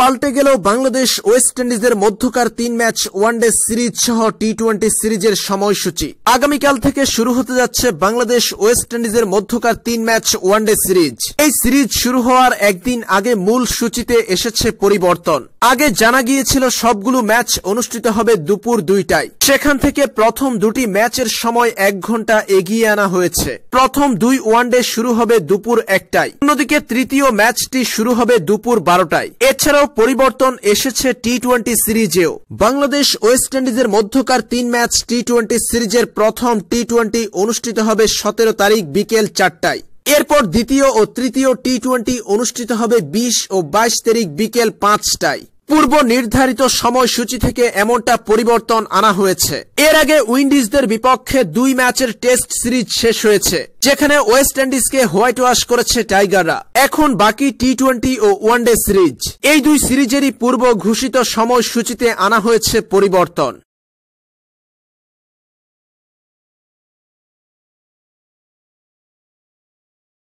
পাল্টে গেলেও বাংলাদেশ ওয়েস্ট ইন্ডিজের মধ্যকার তিন ম্যাচ ওয়ানডে সিরিজ সহ টি টোয়েন্টি সিরিজের সময়সূচি আগামীকাল থেকে শুরু হতে যাচ্ছে বাংলাদেশ ওয়েস্ট ইন্ডিজের মধ্যকার তিন ম্যাচ ওয়ানডে সিরিজ এই সিরিজ শুরু হওয়ার একদিন আগে মূল সূচিতে এসেছে পরিবর্তন আগে জানা গিয়েছিল সবগুলো ম্যাচ অনুষ্ঠিত হবে দুপুর দুইটায় সেখান থেকে প্রথম দুটি ম্যাচের সময় এক ঘন্টা এগিয়ে আনা হয়েছে প্রথম দুই ওয়ানডে শুরু হবে দুপুর একটায় অন্যদিকে তৃতীয় ম্যাচটি শুরু হবে দুপুর বারোটায় এছাড়াও পরিবর্তন এসেছে টি টোয়েন্টি সিরিজেও বাংলাদেশ ওয়েস্ট ইন্ডিজের মধ্যকার তিন ম্যাচ টি টোয়েন্টি সিরিজের প্রথম টি টোয়েন্টি অনুষ্ঠিত হবে সতেরো তারিখ বিকেল চারটায় এরপর দ্বিতীয় ও তৃতীয় টি টোয়েন্টি অনুষ্ঠিত হবে বিশ ও বাইশ তারিখ বিকেল পাঁচটায় পূর্ব নির্ধারিত সময়সূচি থেকে এমনটা পরিবর্তন আনা হয়েছে এর আগে উইন্ডিজদের বিপক্ষে দুই ম্যাচের টেস্ট সিরিজ শেষ হয়েছে যেখানে ওয়েস্ট ইন্ডিজকে হোয়াইট ওয়াশ করেছে টাইগাররা এখন বাকি টি টোয়েন্টি ও ওয়ানডে সিরিজ এই দুই সিরিজেরই পূর্ব ঘোষিত সময়সূচিতে আনা হয়েছে পরিবর্তন